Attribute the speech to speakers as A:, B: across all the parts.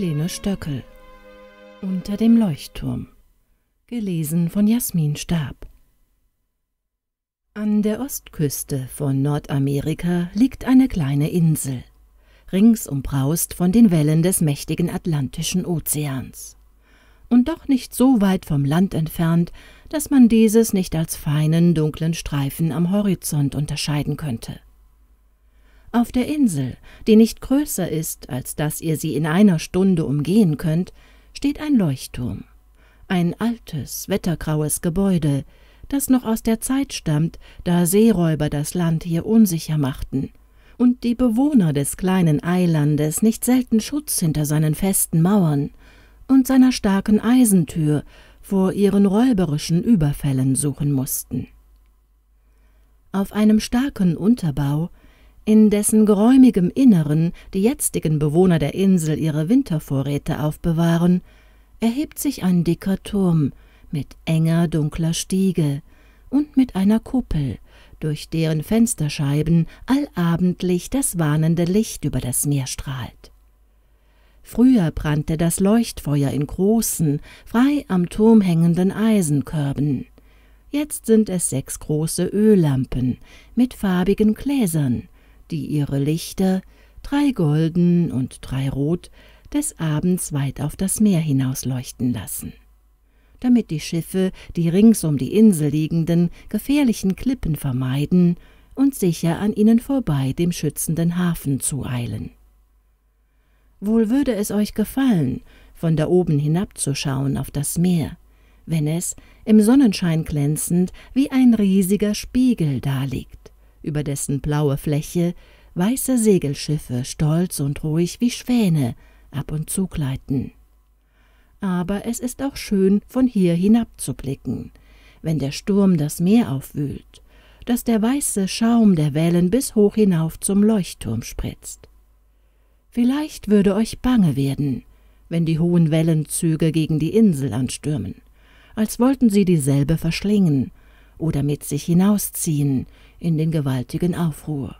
A: Helene Stöckel Unter dem Leuchtturm Gelesen von Jasmin Stab An der Ostküste von Nordamerika liegt eine kleine Insel, rings umbraust von den Wellen des mächtigen Atlantischen Ozeans. Und doch nicht so weit vom Land entfernt, dass man dieses nicht als feinen, dunklen Streifen am Horizont unterscheiden könnte auf der Insel, die nicht größer ist, als dass ihr sie in einer Stunde umgehen könnt, steht ein Leuchtturm, ein altes, wettergraues Gebäude, das noch aus der Zeit stammt, da Seeräuber das Land hier unsicher machten und die Bewohner des kleinen Eilandes nicht selten Schutz hinter seinen festen Mauern und seiner starken Eisentür vor ihren räuberischen Überfällen suchen mussten. Auf einem starken Unterbau in dessen geräumigem Inneren die jetzigen Bewohner der Insel ihre Wintervorräte aufbewahren, erhebt sich ein dicker Turm mit enger, dunkler Stiege und mit einer Kuppel, durch deren Fensterscheiben allabendlich das warnende Licht über das Meer strahlt. Früher brannte das Leuchtfeuer in großen, frei am Turm hängenden Eisenkörben. Jetzt sind es sechs große Öllampen mit farbigen Gläsern, die ihre Lichter, drei golden und drei rot, des Abends weit auf das Meer hinausleuchten lassen, damit die Schiffe die rings um die Insel liegenden, gefährlichen Klippen vermeiden und sicher an ihnen vorbei dem schützenden Hafen zueilen. Wohl würde es euch gefallen, von da oben hinabzuschauen auf das Meer, wenn es, im Sonnenschein glänzend, wie ein riesiger Spiegel daliegt über dessen blaue Fläche weiße Segelschiffe stolz und ruhig wie Schwäne ab und zu gleiten. Aber es ist auch schön, von hier hinabzublicken, wenn der Sturm das Meer aufwühlt, dass der weiße Schaum der Wellen bis hoch hinauf zum Leuchtturm spritzt. Vielleicht würde euch bange werden, wenn die hohen Wellenzüge gegen die Insel anstürmen, als wollten sie dieselbe verschlingen oder mit sich hinausziehen, in den gewaltigen Aufruhr.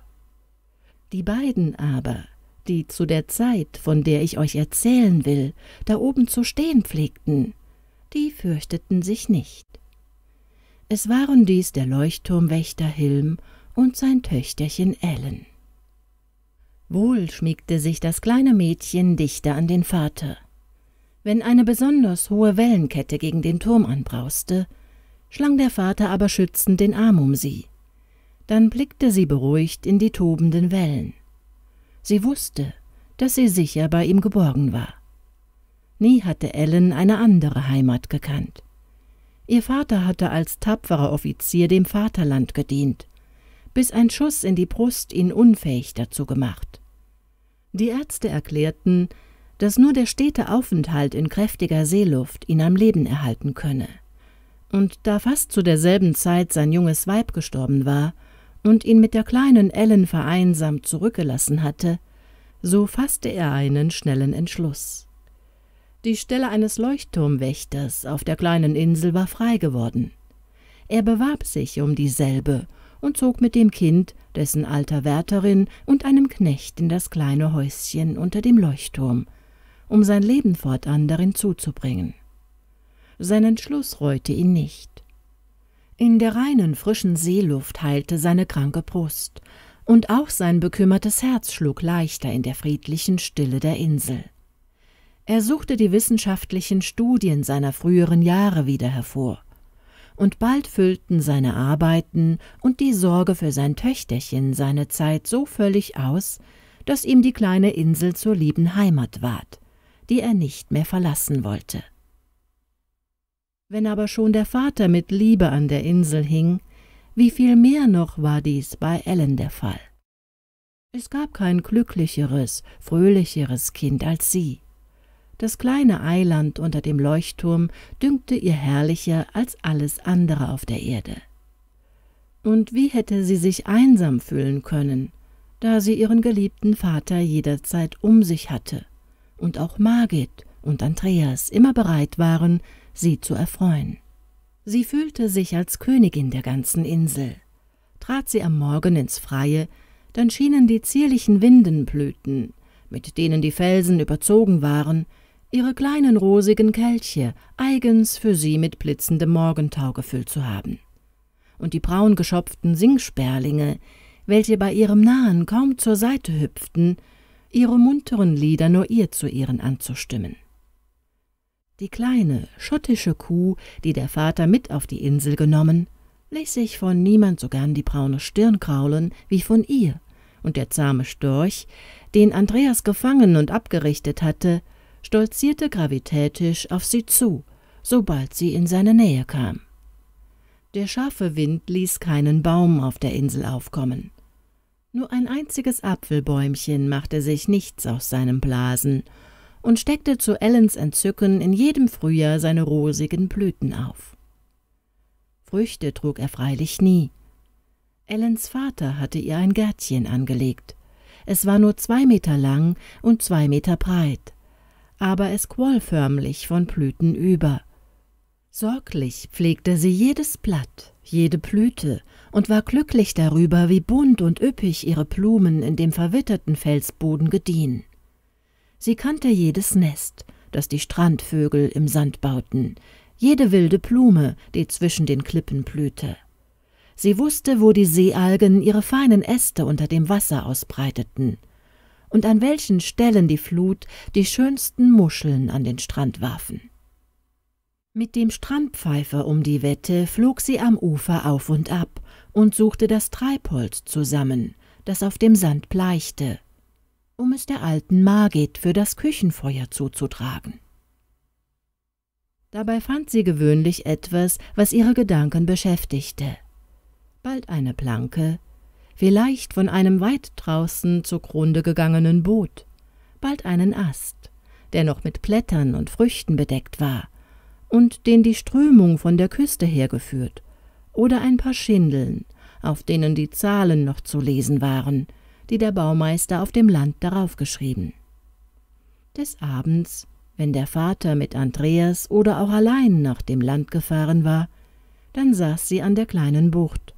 A: Die beiden aber, die zu der Zeit, von der ich euch erzählen will, da oben zu stehen pflegten, die fürchteten sich nicht. Es waren dies der Leuchtturmwächter Hilm und sein Töchterchen Ellen. Wohl schmiegte sich das kleine Mädchen dichter an den Vater. Wenn eine besonders hohe Wellenkette gegen den Turm anbrauste, schlang der Vater aber schützend den Arm um sie, dann blickte sie beruhigt in die tobenden Wellen. Sie wusste, dass sie sicher bei ihm geborgen war. Nie hatte Ellen eine andere Heimat gekannt. Ihr Vater hatte als tapferer Offizier dem Vaterland gedient, bis ein Schuss in die Brust ihn unfähig dazu gemacht. Die Ärzte erklärten, dass nur der stete Aufenthalt in kräftiger Seeluft ihn am Leben erhalten könne. Und da fast zu derselben Zeit sein junges Weib gestorben war, und ihn mit der kleinen Ellen vereinsamt zurückgelassen hatte, so fasste er einen schnellen Entschluss. Die Stelle eines Leuchtturmwächters auf der kleinen Insel war frei geworden. Er bewarb sich um dieselbe und zog mit dem Kind, dessen alter Wärterin und einem Knecht in das kleine Häuschen unter dem Leuchtturm, um sein Leben fortan darin zuzubringen. Sein Entschluss reute ihn nicht. In der reinen, frischen Seeluft heilte seine kranke Brust, und auch sein bekümmertes Herz schlug leichter in der friedlichen Stille der Insel. Er suchte die wissenschaftlichen Studien seiner früheren Jahre wieder hervor, und bald füllten seine Arbeiten und die Sorge für sein Töchterchen seine Zeit so völlig aus, dass ihm die kleine Insel zur lieben Heimat ward, die er nicht mehr verlassen wollte. Wenn aber schon der Vater mit Liebe an der Insel hing, wie viel mehr noch war dies bei Ellen der Fall. Es gab kein glücklicheres, fröhlicheres Kind als sie. Das kleine Eiland unter dem Leuchtturm dünkte ihr herrlicher als alles andere auf der Erde. Und wie hätte sie sich einsam fühlen können, da sie ihren geliebten Vater jederzeit um sich hatte, und auch Margit und Andreas immer bereit waren, sie zu erfreuen. Sie fühlte sich als Königin der ganzen Insel. Trat sie am Morgen ins Freie, dann schienen die zierlichen Windenblüten, mit denen die Felsen überzogen waren, ihre kleinen rosigen Kelche eigens für sie mit blitzendem Morgentau gefüllt zu haben. Und die braun geschopften Singsperlinge, welche bei ihrem Nahen kaum zur Seite hüpften, ihre munteren Lieder nur ihr zu ehren anzustimmen. Die kleine schottische Kuh, die der Vater mit auf die Insel genommen, ließ sich von niemand so gern die braune Stirn kraulen wie von ihr, und der zahme Storch, den Andreas gefangen und abgerichtet hatte, stolzierte gravitätisch auf sie zu, sobald sie in seine Nähe kam. Der scharfe Wind ließ keinen Baum auf der Insel aufkommen. Nur ein einziges Apfelbäumchen machte sich nichts aus seinem Blasen, und steckte zu Ellens Entzücken in jedem Frühjahr seine rosigen Blüten auf. Früchte trug er freilich nie. Ellens Vater hatte ihr ein Gärtchen angelegt. Es war nur zwei Meter lang und zwei Meter breit, aber es quoll förmlich von Blüten über. Sorglich pflegte sie jedes Blatt, jede Blüte und war glücklich darüber, wie bunt und üppig ihre Blumen in dem verwitterten Felsboden gediehen. Sie kannte jedes Nest, das die Strandvögel im Sand bauten, jede wilde Blume, die zwischen den Klippen blühte. Sie wusste, wo die Seealgen ihre feinen Äste unter dem Wasser ausbreiteten und an welchen Stellen die Flut die schönsten Muscheln an den Strand warfen. Mit dem Strandpfeifer um die Wette flog sie am Ufer auf und ab und suchte das Treibholz zusammen, das auf dem Sand bleichte, um es der alten Margit für das Küchenfeuer zuzutragen. Dabei fand sie gewöhnlich etwas, was ihre Gedanken beschäftigte. Bald eine Planke, vielleicht von einem weit draußen zugrunde gegangenen Boot, bald einen Ast, der noch mit Blättern und Früchten bedeckt war und den die Strömung von der Küste hergeführt, oder ein paar Schindeln, auf denen die Zahlen noch zu lesen waren – die der Baumeister auf dem Land darauf geschrieben. Des Abends, wenn der Vater mit Andreas oder auch allein nach dem Land gefahren war, dann saß sie an der kleinen Bucht,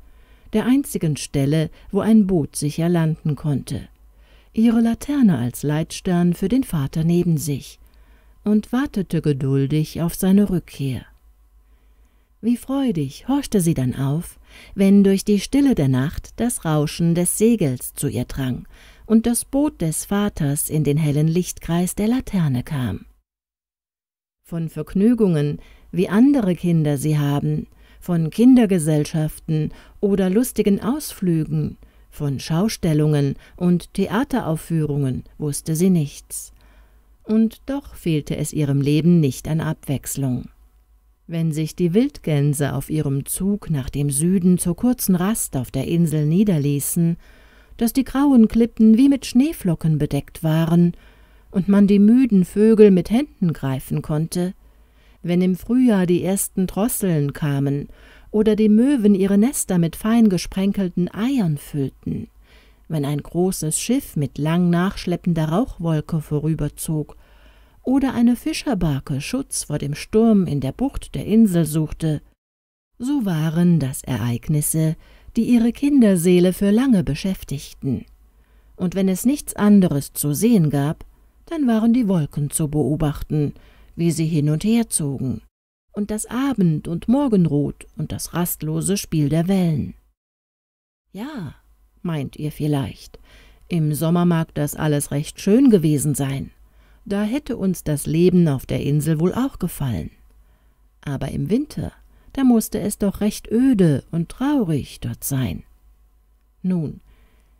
A: der einzigen Stelle, wo ein Boot sicher landen konnte, ihre Laterne als Leitstern für den Vater neben sich und wartete geduldig auf seine Rückkehr. Wie freudig horchte sie dann auf, wenn durch die Stille der Nacht das Rauschen des Segels zu ihr drang und das Boot des Vaters in den hellen Lichtkreis der Laterne kam. Von Vergnügungen, wie andere Kinder sie haben, von Kindergesellschaften oder lustigen Ausflügen, von Schaustellungen und Theateraufführungen wusste sie nichts. Und doch fehlte es ihrem Leben nicht an Abwechslung. Wenn sich die Wildgänse auf ihrem Zug nach dem Süden zur kurzen Rast auf der Insel niederließen, dass die grauen Klippen wie mit Schneeflocken bedeckt waren und man die müden Vögel mit Händen greifen konnte, wenn im Frühjahr die ersten Drosseln kamen oder die Möwen ihre Nester mit fein gesprenkelten Eiern füllten, wenn ein großes Schiff mit lang nachschleppender Rauchwolke vorüberzog oder eine Fischerbarke Schutz vor dem Sturm in der Bucht der Insel suchte, so waren das Ereignisse, die ihre Kinderseele für lange beschäftigten. Und wenn es nichts anderes zu sehen gab, dann waren die Wolken zu beobachten, wie sie hin und her zogen, und das Abend- und Morgenrot und das rastlose Spiel der Wellen. Ja, meint ihr vielleicht, im Sommer mag das alles recht schön gewesen sein da hätte uns das Leben auf der Insel wohl auch gefallen. Aber im Winter, da musste es doch recht öde und traurig dort sein. Nun,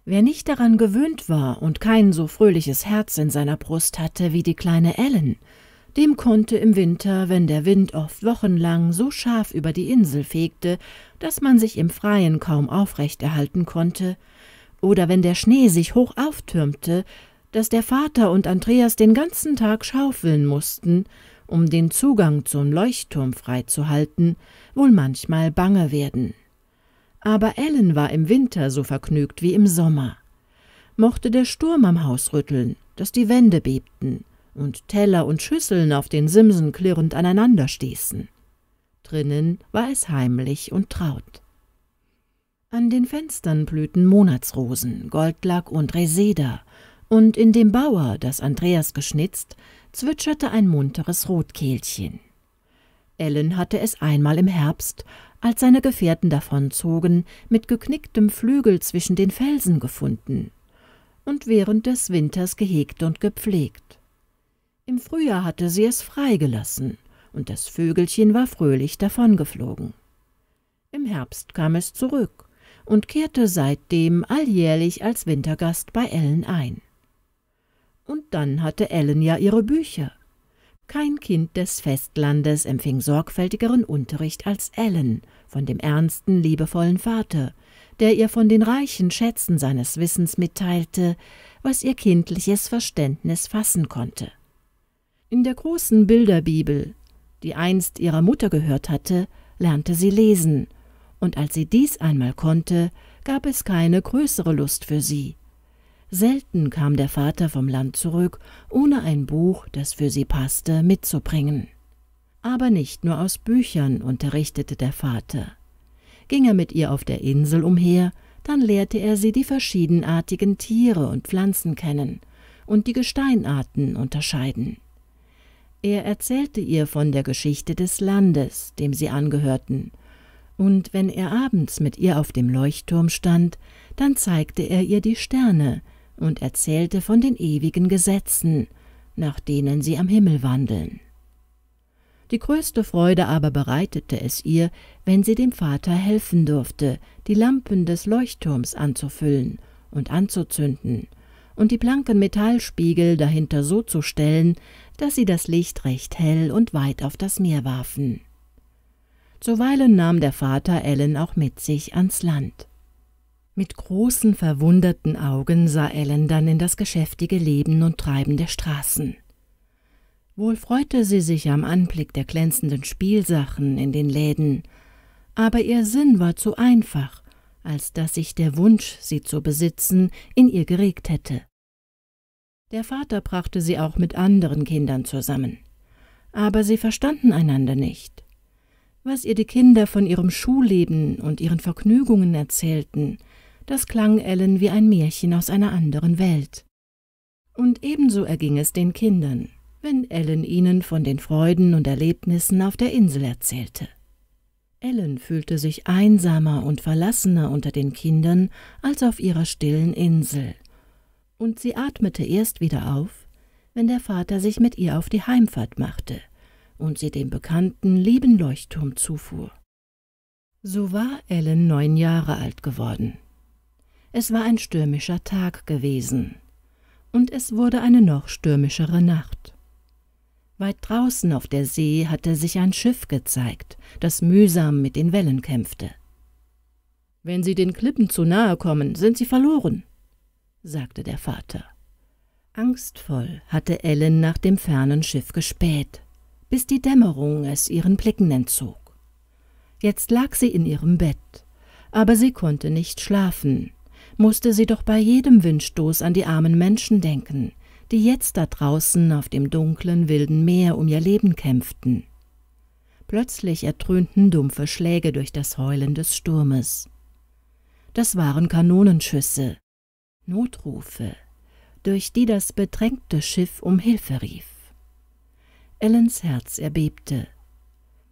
A: wer nicht daran gewöhnt war und kein so fröhliches Herz in seiner Brust hatte wie die kleine Ellen, dem konnte im Winter, wenn der Wind oft wochenlang so scharf über die Insel fegte, dass man sich im Freien kaum aufrecht erhalten konnte, oder wenn der Schnee sich hoch auftürmte, dass der Vater und Andreas den ganzen Tag schaufeln mussten, um den Zugang zum Leuchtturm freizuhalten, wohl manchmal bange werden. Aber Ellen war im Winter so vergnügt wie im Sommer. Mochte der Sturm am Haus rütteln, dass die Wände bebten und Teller und Schüsseln auf den Simsen klirrend aneinander stießen. Drinnen war es heimlich und traut. An den Fenstern blühten Monatsrosen, Goldlack und Reseda, und in dem Bauer, das Andreas geschnitzt, zwitscherte ein munteres Rotkehlchen. Ellen hatte es einmal im Herbst, als seine Gefährten davonzogen, mit geknicktem Flügel zwischen den Felsen gefunden und während des Winters gehegt und gepflegt. Im Frühjahr hatte sie es freigelassen, und das Vögelchen war fröhlich davongeflogen. Im Herbst kam es zurück und kehrte seitdem alljährlich als Wintergast bei Ellen ein. Und dann hatte Ellen ja ihre Bücher. Kein Kind des Festlandes empfing sorgfältigeren Unterricht als Ellen von dem ernsten, liebevollen Vater, der ihr von den reichen Schätzen seines Wissens mitteilte, was ihr kindliches Verständnis fassen konnte. In der großen Bilderbibel, die einst ihrer Mutter gehört hatte, lernte sie lesen, und als sie dies einmal konnte, gab es keine größere Lust für sie, Selten kam der Vater vom Land zurück, ohne ein Buch, das für sie passte, mitzubringen. Aber nicht nur aus Büchern unterrichtete der Vater. Ging er mit ihr auf der Insel umher, dann lehrte er sie die verschiedenartigen Tiere und Pflanzen kennen und die Gesteinarten unterscheiden. Er erzählte ihr von der Geschichte des Landes, dem sie angehörten, und wenn er abends mit ihr auf dem Leuchtturm stand, dann zeigte er ihr die Sterne, und erzählte von den ewigen Gesetzen, nach denen sie am Himmel wandeln. Die größte Freude aber bereitete es ihr, wenn sie dem Vater helfen durfte, die Lampen des Leuchtturms anzufüllen und anzuzünden und die blanken Metallspiegel dahinter so zu stellen, dass sie das Licht recht hell und weit auf das Meer warfen. Zuweilen nahm der Vater Ellen auch mit sich ans Land. Mit großen, verwunderten Augen sah Ellen dann in das geschäftige Leben und Treiben der Straßen. Wohl freute sie sich am Anblick der glänzenden Spielsachen in den Läden, aber ihr Sinn war zu einfach, als dass sich der Wunsch, sie zu besitzen, in ihr geregt hätte. Der Vater brachte sie auch mit anderen Kindern zusammen, aber sie verstanden einander nicht. Was ihr die Kinder von ihrem Schulleben und ihren Vergnügungen erzählten, das klang Ellen wie ein Märchen aus einer anderen Welt. Und ebenso erging es den Kindern, wenn Ellen ihnen von den Freuden und Erlebnissen auf der Insel erzählte. Ellen fühlte sich einsamer und verlassener unter den Kindern als auf ihrer stillen Insel, und sie atmete erst wieder auf, wenn der Vater sich mit ihr auf die Heimfahrt machte und sie dem bekannten lieben Leuchtturm zufuhr. So war Ellen neun Jahre alt geworden es war ein stürmischer Tag gewesen, und es wurde eine noch stürmischere Nacht. Weit draußen auf der See hatte sich ein Schiff gezeigt, das mühsam mit den Wellen kämpfte. »Wenn Sie den Klippen zu nahe kommen, sind Sie verloren«, sagte der Vater. Angstvoll hatte Ellen nach dem fernen Schiff gespäht, bis die Dämmerung es ihren Blicken entzog. Jetzt lag sie in ihrem Bett, aber sie konnte nicht schlafen, musste sie doch bei jedem Windstoß an die armen Menschen denken, die jetzt da draußen auf dem dunklen, wilden Meer um ihr Leben kämpften. Plötzlich ertrönten dumpfe Schläge durch das Heulen des Sturmes. Das waren Kanonenschüsse, Notrufe, durch die das bedrängte Schiff um Hilfe rief. Ellens Herz erbebte.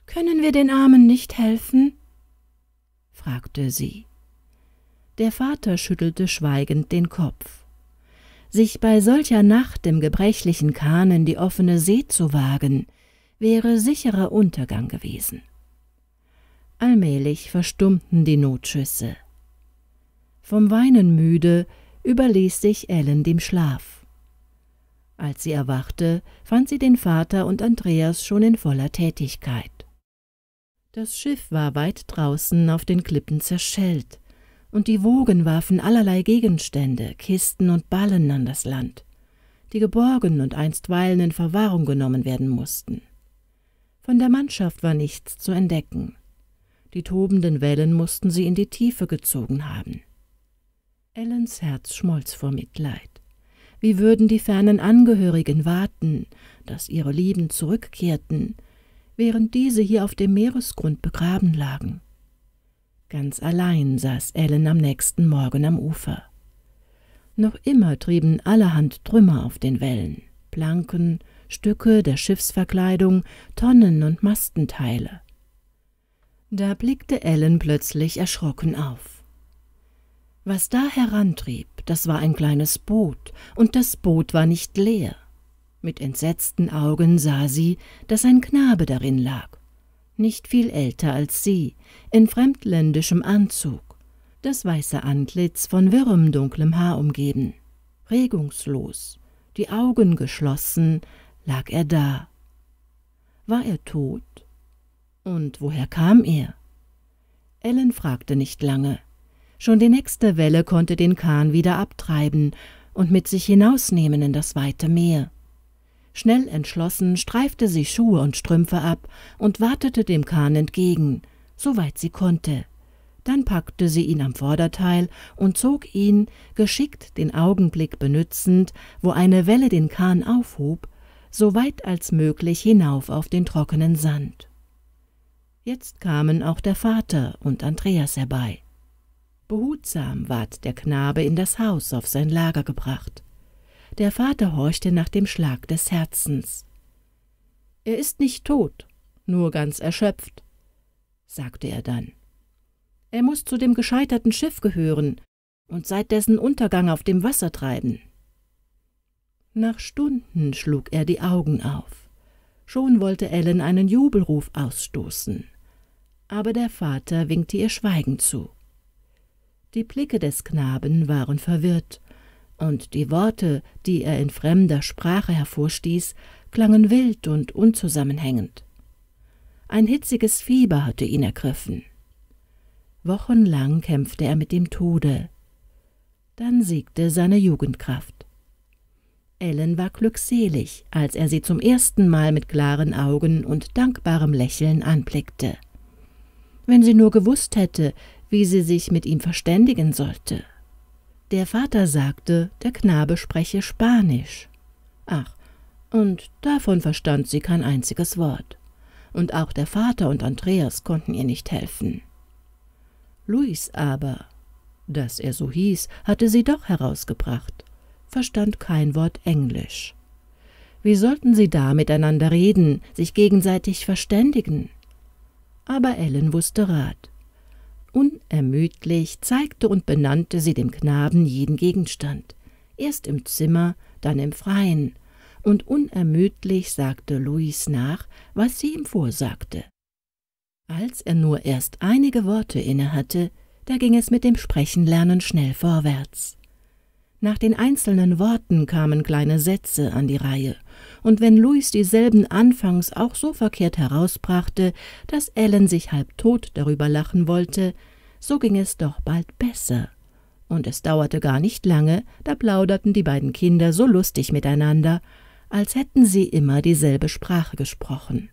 A: Können wir den Armen nicht helfen? fragte sie der Vater schüttelte schweigend den Kopf. Sich bei solcher Nacht im gebrechlichen Kahn in die offene See zu wagen, wäre sicherer Untergang gewesen. Allmählich verstummten die Notschüsse. Vom Weinen müde überließ sich Ellen dem Schlaf. Als sie erwachte, fand sie den Vater und Andreas schon in voller Tätigkeit. Das Schiff war weit draußen auf den Klippen zerschellt, und die Wogen warfen allerlei Gegenstände, Kisten und Ballen an das Land, die geborgen und einstweilen in Verwahrung genommen werden mussten. Von der Mannschaft war nichts zu entdecken. Die tobenden Wellen mussten sie in die Tiefe gezogen haben. Ellens Herz schmolz vor Mitleid. Wie würden die fernen Angehörigen warten, dass ihre Lieben zurückkehrten, während diese hier auf dem Meeresgrund begraben lagen? Ganz allein saß Ellen am nächsten Morgen am Ufer. Noch immer trieben allerhand Trümmer auf den Wellen, Planken, Stücke der Schiffsverkleidung, Tonnen und Mastenteile. Da blickte Ellen plötzlich erschrocken auf. Was da herantrieb, das war ein kleines Boot, und das Boot war nicht leer. Mit entsetzten Augen sah sie, dass ein Knabe darin lag nicht viel älter als sie, in fremdländischem Anzug, das weiße Antlitz von wirrem dunklem Haar umgeben. Regungslos, die Augen geschlossen, lag er da. War er tot? Und woher kam er? Ellen fragte nicht lange. Schon die nächste Welle konnte den Kahn wieder abtreiben und mit sich hinausnehmen in das weite Meer. Schnell entschlossen streifte sie Schuhe und Strümpfe ab und wartete dem Kahn entgegen, soweit sie konnte. Dann packte sie ihn am Vorderteil und zog ihn, geschickt den Augenblick benützend, wo eine Welle den Kahn aufhob, so weit als möglich hinauf auf den trockenen Sand. Jetzt kamen auch der Vater und Andreas herbei. Behutsam ward der Knabe in das Haus auf sein Lager gebracht. Der Vater horchte nach dem Schlag des Herzens. Er ist nicht tot, nur ganz erschöpft, sagte er dann. Er muss zu dem gescheiterten Schiff gehören und seit dessen Untergang auf dem Wasser treiben. Nach Stunden schlug er die Augen auf. Schon wollte Ellen einen Jubelruf ausstoßen. Aber der Vater winkte ihr schweigend zu. Die Blicke des Knaben waren verwirrt und die Worte, die er in fremder Sprache hervorstieß, klangen wild und unzusammenhängend. Ein hitziges Fieber hatte ihn ergriffen. Wochenlang kämpfte er mit dem Tode. Dann siegte seine Jugendkraft. Ellen war glückselig, als er sie zum ersten Mal mit klaren Augen und dankbarem Lächeln anblickte. Wenn sie nur gewusst hätte, wie sie sich mit ihm verständigen sollte. Der Vater sagte, der Knabe spreche Spanisch. Ach, und davon verstand sie kein einziges Wort. Und auch der Vater und Andreas konnten ihr nicht helfen. Luis aber, dass er so hieß, hatte sie doch herausgebracht, verstand kein Wort Englisch. Wie sollten sie da miteinander reden, sich gegenseitig verständigen? Aber Ellen wusste Rat. Unermüdlich zeigte und benannte sie dem Knaben jeden Gegenstand, erst im Zimmer, dann im Freien, und unermüdlich sagte Louis nach, was sie ihm vorsagte. Als er nur erst einige Worte innehatte, da ging es mit dem Sprechenlernen schnell vorwärts. Nach den einzelnen Worten kamen kleine Sätze an die Reihe, und wenn Louis dieselben anfangs auch so verkehrt herausbrachte, dass Ellen sich halb tot darüber lachen wollte, so ging es doch bald besser. Und es dauerte gar nicht lange, da plauderten die beiden Kinder so lustig miteinander, als hätten sie immer dieselbe Sprache gesprochen.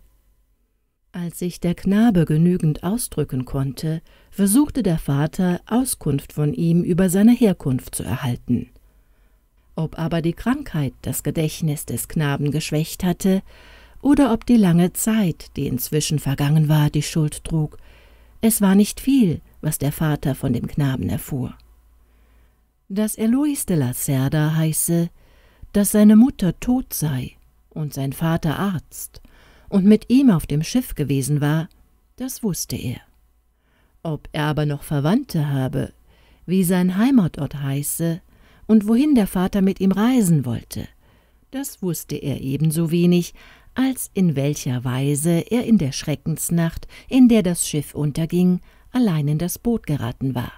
A: Als sich der Knabe genügend ausdrücken konnte, versuchte der Vater, Auskunft von ihm über seine Herkunft zu erhalten. Ob aber die Krankheit das Gedächtnis des Knaben geschwächt hatte, oder ob die lange Zeit, die inzwischen vergangen war, die Schuld trug, es war nicht viel, was der Vater von dem Knaben erfuhr. Dass er Luis de la Cerda heiße, dass seine Mutter tot sei und sein Vater Arzt und mit ihm auf dem Schiff gewesen war, das wusste er. Ob er aber noch Verwandte habe, wie sein Heimatort heiße, und wohin der Vater mit ihm reisen wollte. Das wusste er ebenso wenig, als in welcher Weise er in der Schreckensnacht, in der das Schiff unterging, allein in das Boot geraten war.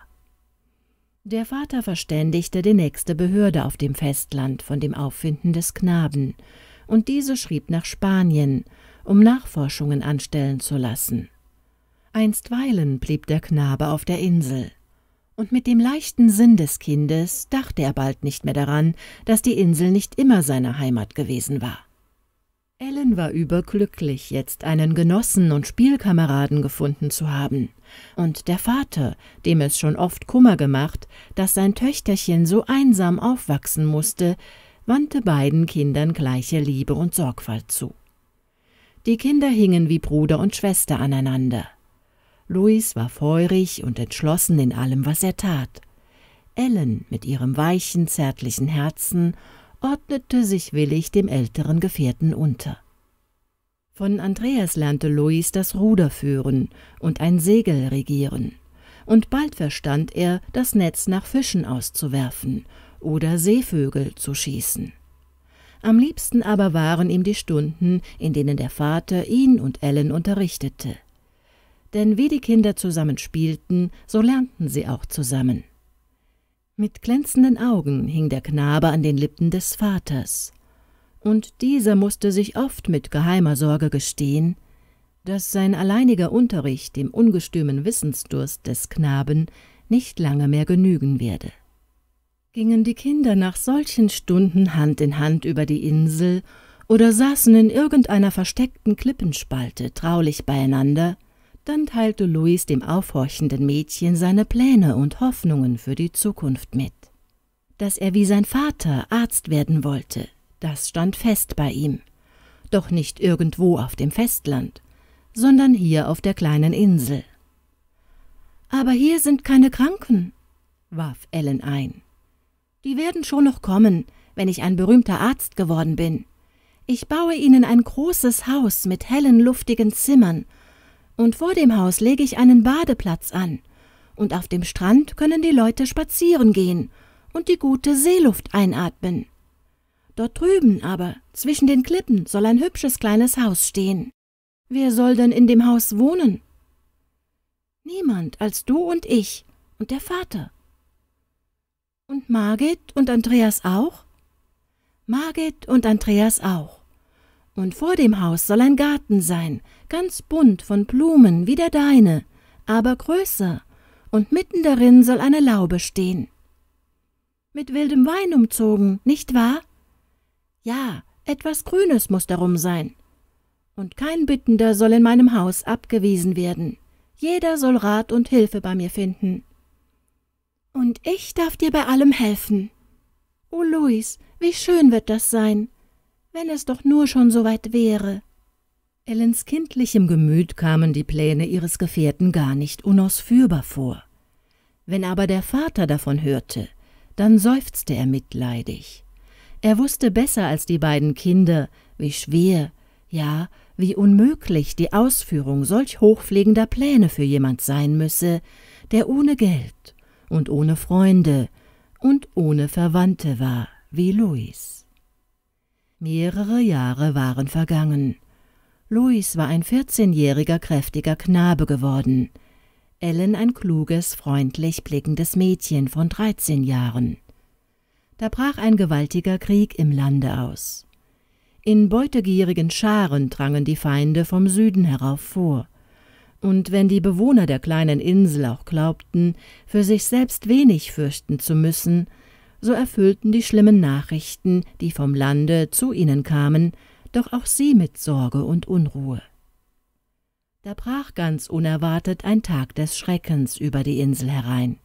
A: Der Vater verständigte die nächste Behörde auf dem Festland von dem Auffinden des Knaben, und diese schrieb nach Spanien, um Nachforschungen anstellen zu lassen. Einstweilen blieb der Knabe auf der Insel und mit dem leichten Sinn des Kindes dachte er bald nicht mehr daran, dass die Insel nicht immer seine Heimat gewesen war. Ellen war überglücklich, jetzt einen Genossen und Spielkameraden gefunden zu haben. Und der Vater, dem es schon oft Kummer gemacht, dass sein Töchterchen so einsam aufwachsen musste, wandte beiden Kindern gleiche Liebe und Sorgfalt zu. Die Kinder hingen wie Bruder und Schwester aneinander. Louis war feurig und entschlossen in allem, was er tat. Ellen mit ihrem weichen, zärtlichen Herzen ordnete sich willig dem älteren Gefährten unter. Von Andreas lernte Louis das Ruder führen und ein Segel regieren, und bald verstand er, das Netz nach Fischen auszuwerfen oder Seevögel zu schießen. Am liebsten aber waren ihm die Stunden, in denen der Vater ihn und Ellen unterrichtete – denn wie die Kinder zusammen spielten, so lernten sie auch zusammen. Mit glänzenden Augen hing der Knabe an den Lippen des Vaters, und dieser mußte sich oft mit geheimer Sorge gestehen, dass sein alleiniger Unterricht dem ungestümen Wissensdurst des Knaben nicht lange mehr genügen werde. Gingen die Kinder nach solchen Stunden Hand in Hand über die Insel oder saßen in irgendeiner versteckten Klippenspalte traulich beieinander, dann teilte Luis dem aufhorchenden Mädchen seine Pläne und Hoffnungen für die Zukunft mit. Dass er wie sein Vater Arzt werden wollte, das stand fest bei ihm. Doch nicht irgendwo auf dem Festland, sondern hier auf der kleinen Insel. Aber hier sind keine Kranken, warf Ellen ein. Die werden schon noch kommen, wenn ich ein berühmter Arzt geworden bin. Ich baue ihnen ein großes Haus mit hellen, luftigen Zimmern und vor dem Haus lege ich einen Badeplatz an. Und auf dem Strand können die Leute spazieren gehen und die gute Seeluft einatmen. Dort drüben aber, zwischen den Klippen, soll ein hübsches kleines Haus stehen. Wer soll denn in dem Haus wohnen? Niemand als du und ich und der Vater. Und Margit und Andreas auch? Margit und Andreas auch. Und vor dem Haus soll ein Garten sein, ganz bunt von Blumen wie der deine, aber größer, und mitten darin soll eine Laube stehen. Mit wildem Wein umzogen, nicht wahr? Ja, etwas Grünes muß darum sein. Und kein Bittender soll in meinem Haus abgewiesen werden. Jeder soll Rat und Hilfe bei mir finden. Und ich darf dir bei allem helfen. O oh Luis, wie schön wird das sein. Wenn es doch nur schon so weit wäre. Ellens kindlichem Gemüt kamen die Pläne ihres Gefährten gar nicht unausführbar vor. Wenn aber der Vater davon hörte, dann seufzte er mitleidig. Er wusste besser als die beiden Kinder, wie schwer, ja, wie unmöglich die Ausführung solch hochpflegender Pläne für jemand sein müsse, der ohne Geld und ohne Freunde und ohne Verwandte war wie Louis. Mehrere Jahre waren vergangen. Louis war ein 14-jähriger kräftiger Knabe geworden, Ellen ein kluges, freundlich blickendes Mädchen von 13 Jahren. Da brach ein gewaltiger Krieg im Lande aus. In beutegierigen Scharen drangen die Feinde vom Süden herauf vor. Und wenn die Bewohner der kleinen Insel auch glaubten, für sich selbst wenig fürchten zu müssen, so erfüllten die schlimmen Nachrichten, die vom Lande zu ihnen kamen, doch auch sie mit Sorge und Unruhe. Da brach ganz unerwartet ein Tag des Schreckens über die Insel herein.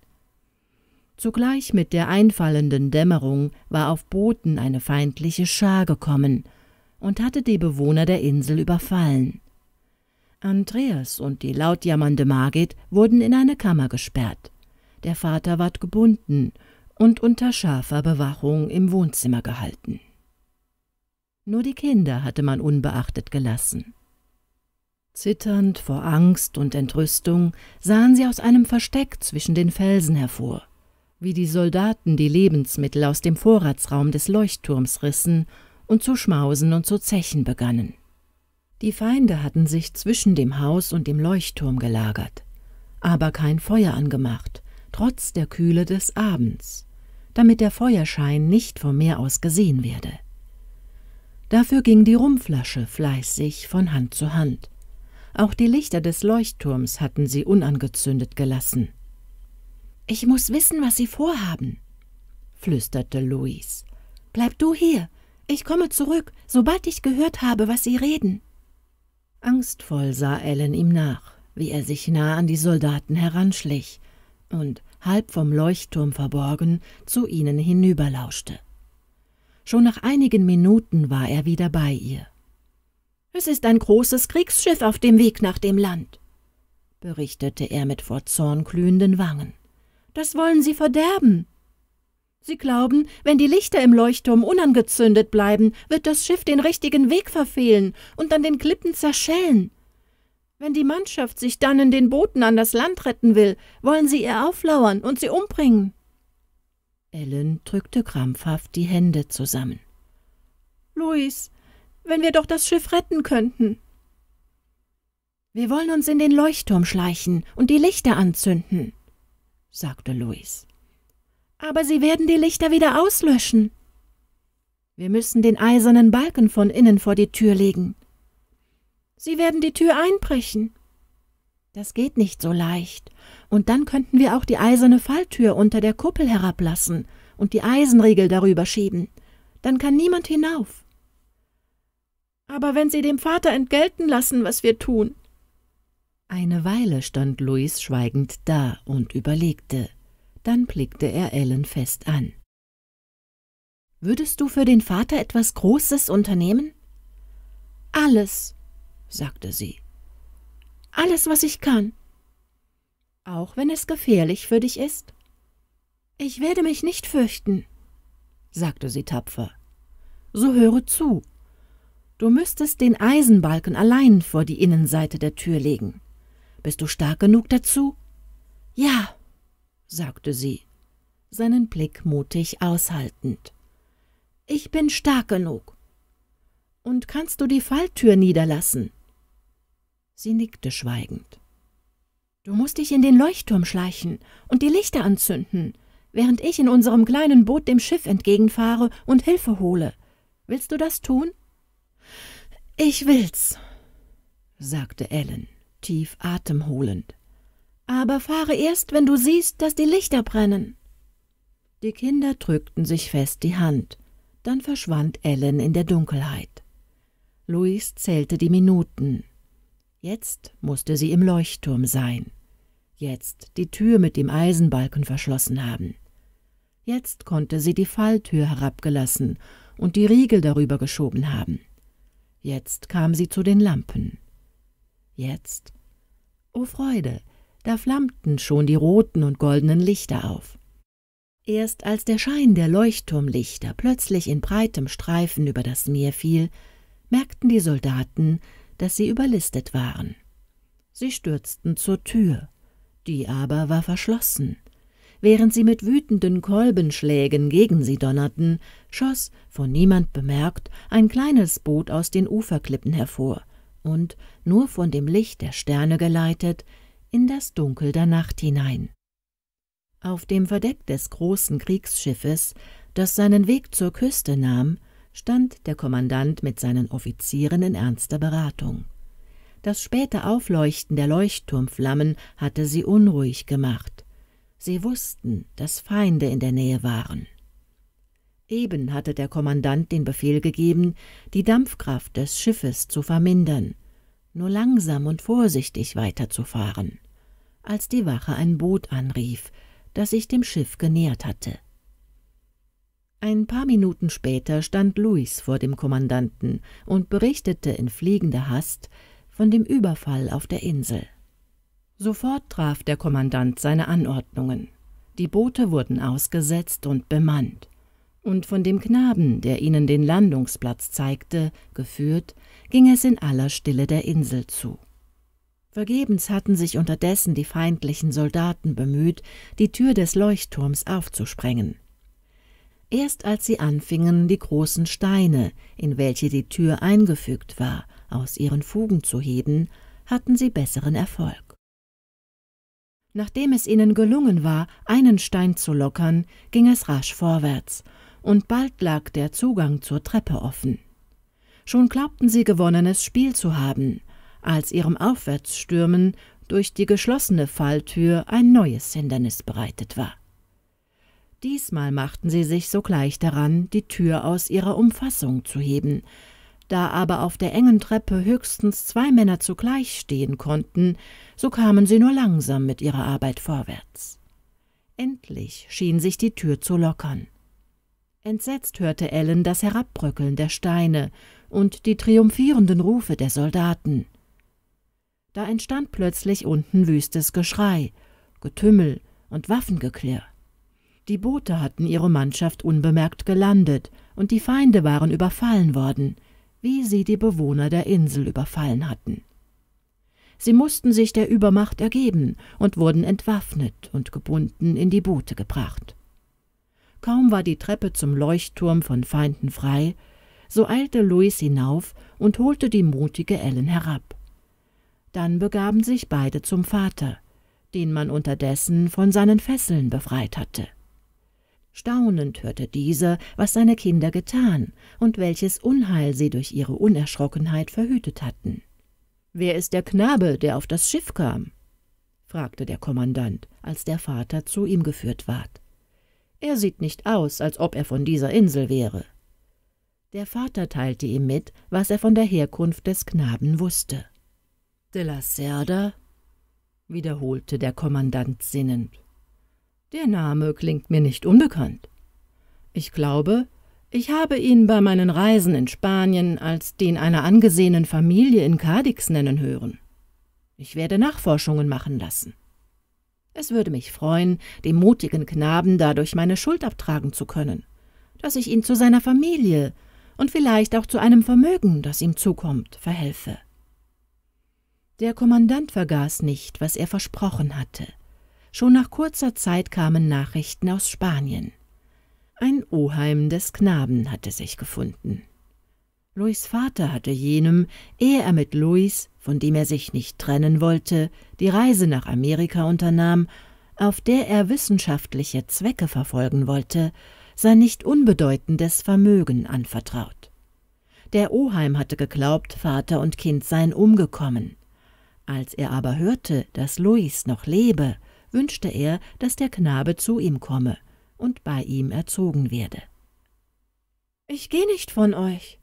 A: Zugleich mit der einfallenden Dämmerung war auf Booten eine feindliche Schar gekommen und hatte die Bewohner der Insel überfallen. Andreas und die lautjammernde Margit wurden in eine Kammer gesperrt. Der Vater ward gebunden und unter scharfer Bewachung im Wohnzimmer gehalten. Nur die Kinder hatte man unbeachtet gelassen. Zitternd vor Angst und Entrüstung sahen sie aus einem Versteck zwischen den Felsen hervor, wie die Soldaten die Lebensmittel aus dem Vorratsraum des Leuchtturms rissen und zu schmausen und zu zechen begannen. Die Feinde hatten sich zwischen dem Haus und dem Leuchtturm gelagert, aber kein Feuer angemacht, trotz der Kühle des Abends, damit der Feuerschein nicht vom Meer aus gesehen werde. Dafür ging die Rumflasche fleißig von Hand zu Hand. Auch die Lichter des Leuchtturms hatten sie unangezündet gelassen. Ich muss wissen, was sie vorhaben, flüsterte Louise. Bleib du hier. Ich komme zurück, sobald ich gehört habe, was sie reden. Angstvoll sah Ellen ihm nach, wie er sich nah an die Soldaten heranschlich und, halb vom Leuchtturm verborgen, zu ihnen hinüberlauschte. Schon nach einigen Minuten war er wieder bei ihr. Es ist ein großes Kriegsschiff auf dem Weg nach dem Land, berichtete er mit vor Zorn glühenden Wangen. Das wollen sie verderben. Sie glauben, wenn die Lichter im Leuchtturm unangezündet bleiben, wird das Schiff den richtigen Weg verfehlen und an den Klippen zerschellen. Wenn die Mannschaft sich dann in den Booten an das Land retten will, wollen sie ihr auflauern und sie umbringen. Ellen drückte krampfhaft die Hände zusammen. Luis, wenn wir doch das Schiff retten könnten. Wir wollen uns in den Leuchtturm schleichen und die Lichter anzünden, sagte Luis. Aber sie werden die Lichter wieder auslöschen. Wir müssen den eisernen Balken von innen vor die Tür legen. Sie werden die Tür einbrechen. Das geht nicht so leicht. Und dann könnten wir auch die eiserne Falltür unter der Kuppel herablassen und die Eisenriegel darüber schieben. Dann kann niemand hinauf. Aber wenn Sie dem Vater entgelten lassen, was wir tun. Eine Weile stand Louis schweigend da und überlegte. Dann blickte er Ellen fest an. Würdest du für den Vater etwas Großes unternehmen? Alles, sagte sie. Alles, was ich kann. Auch wenn es gefährlich für dich ist? Ich werde mich nicht fürchten, sagte sie tapfer. So höre zu. Du müsstest den Eisenbalken allein vor die Innenseite der Tür legen. Bist du stark genug dazu? Ja, sagte sie, seinen Blick mutig aushaltend. Ich bin stark genug. Und kannst du die Falltür niederlassen? Sie nickte schweigend. Du musst dich in den Leuchtturm schleichen und die Lichter anzünden, während ich in unserem kleinen Boot dem Schiff entgegenfahre und Hilfe hole. Willst du das tun? Ich will's, sagte Ellen, tief Atem holend. Aber fahre erst, wenn du siehst, dass die Lichter brennen. Die Kinder drückten sich fest die Hand. Dann verschwand Ellen in der Dunkelheit. Louis zählte die Minuten. Jetzt musste sie im Leuchtturm sein, jetzt die Tür mit dem Eisenbalken verschlossen haben. Jetzt konnte sie die Falltür herabgelassen und die Riegel darüber geschoben haben. Jetzt kam sie zu den Lampen. Jetzt, o oh Freude, da flammten schon die roten und goldenen Lichter auf. Erst als der Schein der Leuchtturmlichter plötzlich in breitem Streifen über das Meer fiel, merkten die Soldaten, dass sie überlistet waren. Sie stürzten zur Tür, die aber war verschlossen. Während sie mit wütenden Kolbenschlägen gegen sie donnerten, schoss, von niemand bemerkt, ein kleines Boot aus den Uferklippen hervor und, nur von dem Licht der Sterne geleitet, in das Dunkel der Nacht hinein. Auf dem Verdeck des großen Kriegsschiffes, das seinen Weg zur Küste nahm, stand der Kommandant mit seinen Offizieren in ernster Beratung. Das späte Aufleuchten der Leuchtturmflammen hatte sie unruhig gemacht. Sie wussten, dass Feinde in der Nähe waren. Eben hatte der Kommandant den Befehl gegeben, die Dampfkraft des Schiffes zu vermindern, nur langsam und vorsichtig weiterzufahren, als die Wache ein Boot anrief, das sich dem Schiff genähert hatte. Ein paar Minuten später stand Luis vor dem Kommandanten und berichtete in fliegender Hast von dem Überfall auf der Insel. Sofort traf der Kommandant seine Anordnungen. Die Boote wurden ausgesetzt und bemannt. Und von dem Knaben, der ihnen den Landungsplatz zeigte, geführt, ging es in aller Stille der Insel zu. Vergebens hatten sich unterdessen die feindlichen Soldaten bemüht, die Tür des Leuchtturms aufzusprengen erst als sie anfingen, die großen Steine, in welche die Tür eingefügt war, aus ihren Fugen zu heben, hatten sie besseren Erfolg. Nachdem es ihnen gelungen war, einen Stein zu lockern, ging es rasch vorwärts, und bald lag der Zugang zur Treppe offen. Schon glaubten sie gewonnenes Spiel zu haben, als ihrem Aufwärtsstürmen durch die geschlossene Falltür ein neues Hindernis bereitet war. Diesmal machten sie sich sogleich daran, die Tür aus ihrer Umfassung zu heben. Da aber auf der engen Treppe höchstens zwei Männer zugleich stehen konnten, so kamen sie nur langsam mit ihrer Arbeit vorwärts. Endlich schien sich die Tür zu lockern. Entsetzt hörte Ellen das Herabbröckeln der Steine und die triumphierenden Rufe der Soldaten. Da entstand plötzlich unten wüstes Geschrei, Getümmel und Waffengeklirr. Die Boote hatten ihre Mannschaft unbemerkt gelandet, und die Feinde waren überfallen worden, wie sie die Bewohner der Insel überfallen hatten. Sie mussten sich der Übermacht ergeben und wurden entwaffnet und gebunden in die Boote gebracht. Kaum war die Treppe zum Leuchtturm von Feinden frei, so eilte Louis hinauf und holte die mutige Ellen herab. Dann begaben sich beide zum Vater, den man unterdessen von seinen Fesseln befreit hatte. Staunend hörte dieser, was seine Kinder getan und welches Unheil sie durch ihre Unerschrockenheit verhütet hatten. »Wer ist der Knabe, der auf das Schiff kam?« fragte der Kommandant, als der Vater zu ihm geführt ward. »Er sieht nicht aus, als ob er von dieser Insel wäre.« Der Vater teilte ihm mit, was er von der Herkunft des Knaben wusste. »De la Cerda?« wiederholte der Kommandant sinnend. Der Name klingt mir nicht unbekannt. Ich glaube, ich habe ihn bei meinen Reisen in Spanien als den einer angesehenen Familie in Cadix nennen hören. Ich werde Nachforschungen machen lassen. Es würde mich freuen, dem mutigen Knaben dadurch meine Schuld abtragen zu können, dass ich ihn zu seiner Familie und vielleicht auch zu einem Vermögen, das ihm zukommt, verhelfe. Der Kommandant vergaß nicht, was er versprochen hatte. Schon nach kurzer Zeit kamen Nachrichten aus Spanien. Ein Oheim des Knaben hatte sich gefunden. Louis Vater hatte jenem, ehe er mit Louis, von dem er sich nicht trennen wollte, die Reise nach Amerika unternahm, auf der er wissenschaftliche Zwecke verfolgen wollte, sein nicht unbedeutendes Vermögen anvertraut. Der Oheim hatte geglaubt, Vater und Kind seien umgekommen. Als er aber hörte, dass Louis noch lebe, wünschte er, dass der Knabe zu ihm komme und bei ihm erzogen werde. Ich gehe nicht von euch,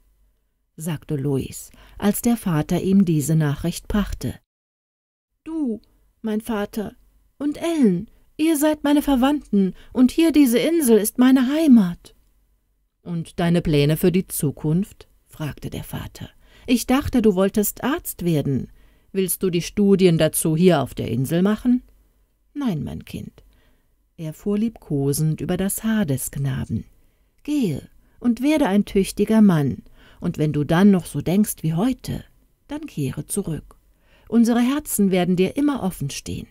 A: sagte Luis, als der Vater ihm diese Nachricht brachte. Du, mein Vater, und Ellen, ihr seid meine Verwandten, und hier diese Insel ist meine Heimat. Und deine Pläne für die Zukunft? fragte der Vater. Ich dachte, du wolltest Arzt werden. Willst du die Studien dazu hier auf der Insel machen? Nein, mein Kind. Er fuhr liebkosend über das Haar des Knaben. Gehe und werde ein tüchtiger Mann, und wenn du dann noch so denkst wie heute, dann kehre zurück. Unsere Herzen werden dir immer offen stehen.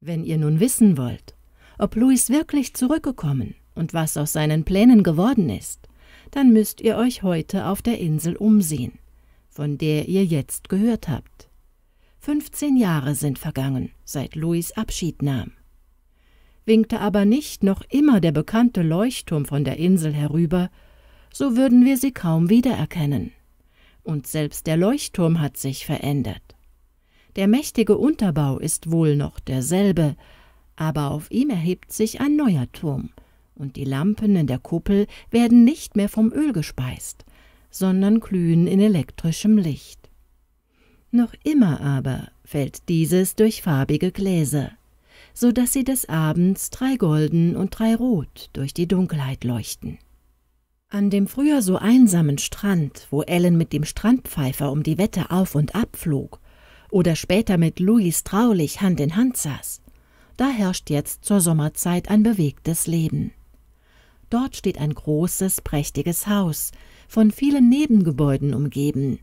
A: Wenn ihr nun wissen wollt, ob Louis wirklich zurückgekommen und was aus seinen Plänen geworden ist, dann müsst ihr euch heute auf der Insel umsehen, von der ihr jetzt gehört habt. 15 Jahre sind vergangen, seit Louis Abschied nahm. Winkte aber nicht noch immer der bekannte Leuchtturm von der Insel herüber, so würden wir sie kaum wiedererkennen. Und selbst der Leuchtturm hat sich verändert. Der mächtige Unterbau ist wohl noch derselbe, aber auf ihm erhebt sich ein neuer Turm, und die Lampen in der Kuppel werden nicht mehr vom Öl gespeist, sondern glühen in elektrischem Licht. Noch immer aber fällt dieses durch farbige Gläser, so dass sie des Abends drei golden und drei rot durch die Dunkelheit leuchten. An dem früher so einsamen Strand, wo Ellen mit dem Strandpfeifer um die Wette auf und ab flog, oder später mit Louis Traulich Hand in Hand saß, da herrscht jetzt zur Sommerzeit ein bewegtes Leben. Dort steht ein großes, prächtiges Haus, von vielen Nebengebäuden umgeben,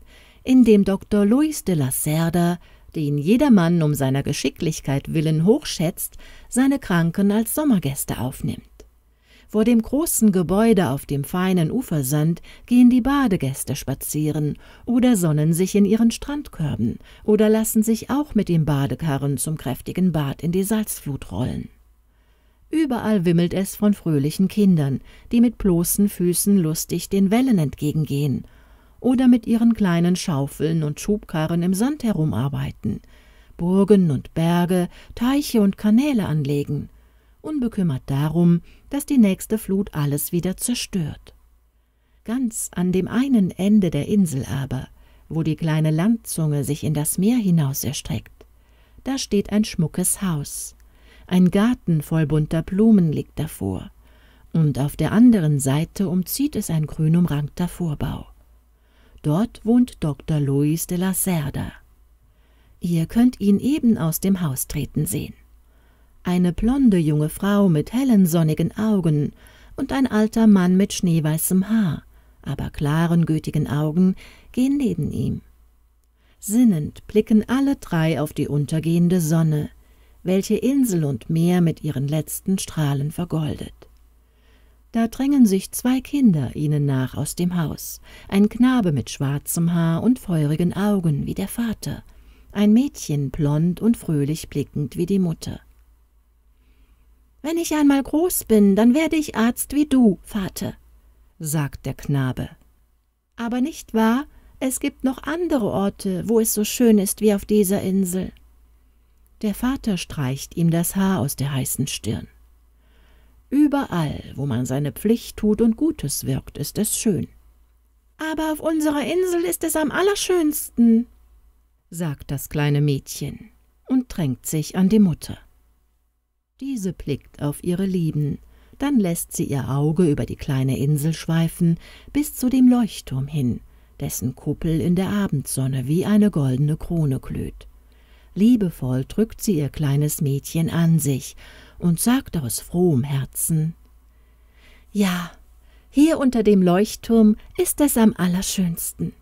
A: in dem Dr. Luis de la Cerda, den jedermann um seiner Geschicklichkeit willen hochschätzt, seine Kranken als Sommergäste aufnimmt. Vor dem großen Gebäude auf dem feinen Ufersand gehen die Badegäste spazieren oder sonnen sich in ihren Strandkörben oder lassen sich auch mit dem Badekarren zum kräftigen Bad in die Salzflut rollen. Überall wimmelt es von fröhlichen Kindern, die mit bloßen Füßen lustig den Wellen entgegengehen oder mit ihren kleinen Schaufeln und Schubkarren im Sand herumarbeiten, Burgen und Berge, Teiche und Kanäle anlegen, unbekümmert darum, dass die nächste Flut alles wieder zerstört. Ganz an dem einen Ende der Insel aber, wo die kleine Landzunge sich in das Meer hinaus erstreckt, da steht ein schmuckes Haus. Ein Garten voll bunter Blumen liegt davor, und auf der anderen Seite umzieht es ein grünumrankter Vorbau. Dort wohnt Dr. Luis de la Cerda. Ihr könnt ihn eben aus dem Haus treten sehen. Eine blonde junge Frau mit hellen sonnigen Augen und ein alter Mann mit schneeweißem Haar, aber klaren, gütigen Augen gehen neben ihm. Sinnend blicken alle drei auf die untergehende Sonne, welche Insel und Meer mit ihren letzten Strahlen vergoldet. Da drängen sich zwei Kinder ihnen nach aus dem Haus, ein Knabe mit schwarzem Haar und feurigen Augen wie der Vater, ein Mädchen blond und fröhlich blickend wie die Mutter. »Wenn ich einmal groß bin, dann werde ich Arzt wie du, Vater«, sagt der Knabe. »Aber nicht wahr, es gibt noch andere Orte, wo es so schön ist wie auf dieser Insel.« Der Vater streicht ihm das Haar aus der heißen Stirn. Überall, wo man seine Pflicht tut und Gutes wirkt, ist es schön. Aber auf unserer Insel ist es am allerschönsten, sagt das kleine Mädchen und drängt sich an die Mutter. Diese blickt auf ihre Lieben, dann lässt sie ihr Auge über die kleine Insel schweifen bis zu dem Leuchtturm hin, dessen Kuppel in der Abendsonne wie eine goldene Krone glüht. Liebevoll drückt sie ihr kleines Mädchen an sich und sagte aus frohem Herzen Ja, hier unter dem Leuchtturm ist es am allerschönsten.